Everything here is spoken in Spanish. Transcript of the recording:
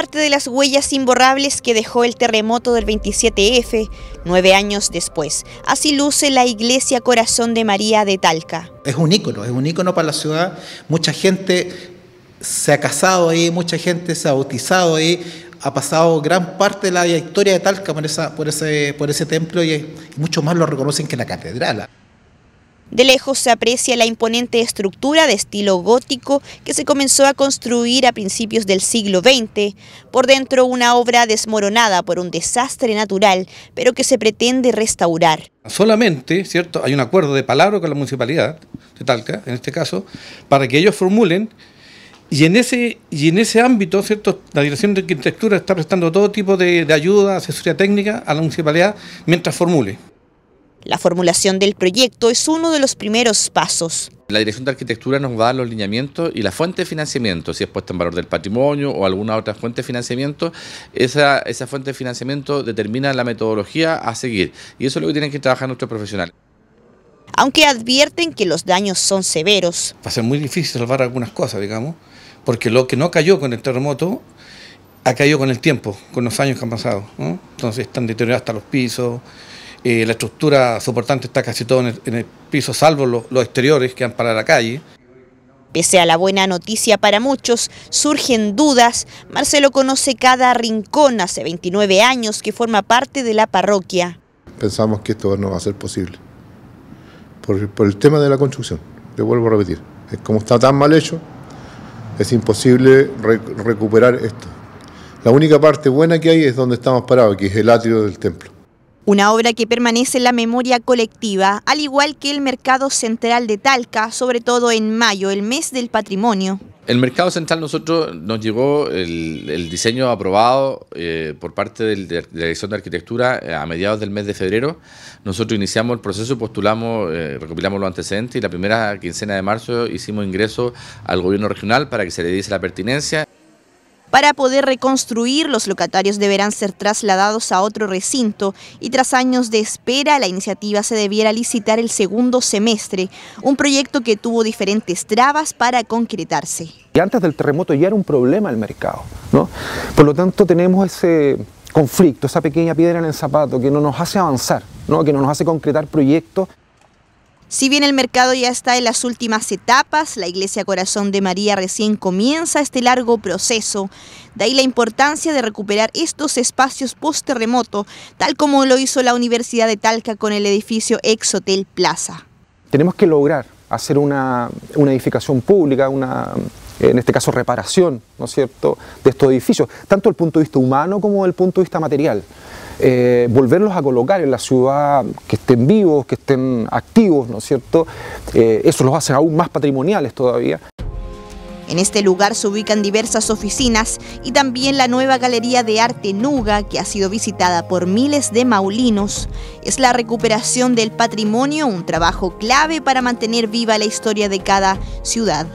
parte de las huellas imborrables que dejó el terremoto del 27F, nueve años después. Así luce la iglesia Corazón de María de Talca. Es un ícono, es un ícono para la ciudad. Mucha gente se ha casado ahí, mucha gente se ha bautizado ahí, ha pasado gran parte de la historia de Talca por, por, ese, por ese templo y mucho más lo reconocen que la catedral. De lejos se aprecia la imponente estructura de estilo gótico que se comenzó a construir a principios del siglo XX, por dentro una obra desmoronada por un desastre natural, pero que se pretende restaurar. Solamente, ¿cierto? Hay un acuerdo de palabra con la municipalidad de Talca, en este caso, para que ellos formulen y en ese, en ese ámbito, ¿cierto? La Dirección de Arquitectura está prestando todo tipo de ayuda, asesoría técnica a la municipalidad mientras formule. La formulación del proyecto es uno de los primeros pasos. La Dirección de Arquitectura nos va a dar los lineamientos y la fuente de financiamiento, si es puesta en valor del patrimonio o alguna otra fuente de financiamiento, esa, esa fuente de financiamiento determina la metodología a seguir. Y eso es lo que tienen que trabajar nuestros profesionales aunque advierten que los daños son severos. Va a ser muy difícil salvar algunas cosas, digamos, porque lo que no cayó con el terremoto ha caído con el tiempo, con los años que han pasado. Entonces están deteriorados hasta los pisos, eh, la estructura soportante está casi todo en el, piso, salvo los, exteriores que han para la calle. Pese a la buena noticia para muchos, surgen dudas. Marcelo conoce cada rincón hace 29 años que forma parte de la parroquia. Pensamos que esto no va a ser posible, por, el tema de la construcción, le vuelvo a repetir. Como está tan mal hecho, es imposible recuperar esto. La única parte buena que hay es donde estamos parados, que es el atrio del templo. Una obra que permanece en la memoria colectiva, al igual que el Mercado Central de Talca, sobre todo en mayo, el mes del patrimonio. El mercado central nosotros nos llegó el, diseño aprobado eh, por parte de la Dirección de Arquitectura eh, a mediados del mes de febrero. Nosotros iniciamos el proceso, postulamos, eh, recopilamos los antecedentes y la primera quincena de marzo hicimos ingreso al gobierno regional para que se le diese la pertinencia. Para poder reconstruir, los locatarios deberán ser trasladados a otro recinto y tras años de espera, la iniciativa se debiera licitar el segundo semestre, un proyecto que tuvo diferentes trabas para concretarse. Y antes del terremoto ya era un problema el mercado, ¿no? Por lo tanto tenemos ese conflicto, esa pequeña piedra en el zapato que no nos hace avanzar, ¿no? que no nos hace concretar proyectos. Si bien el mercado ya está en las últimas etapas, la Iglesia Corazón de María recién comienza este largo proceso. De ahí la importancia de recuperar estos espacios post-terremoto, tal como lo hizo la Universidad de Talca con el edificio Ex Hotel Plaza. Tenemos que lograr hacer una, una edificación pública, una, en este caso reparación, ¿no es cierto?, de estos edificios, tanto desde el punto de vista humano como desde el punto de vista material. Eh, volverlos a colocar en la ciudad, que estén vivos, que estén activos, ¿no es cierto? Eh, eso los hace aún más patrimoniales todavía. En este lugar se ubican diversas oficinas y también la nueva Galería de Arte Nuga, que ha sido visitada por miles de maulinos. Es la recuperación del patrimonio, un trabajo clave para mantener viva la historia de cada ciudad.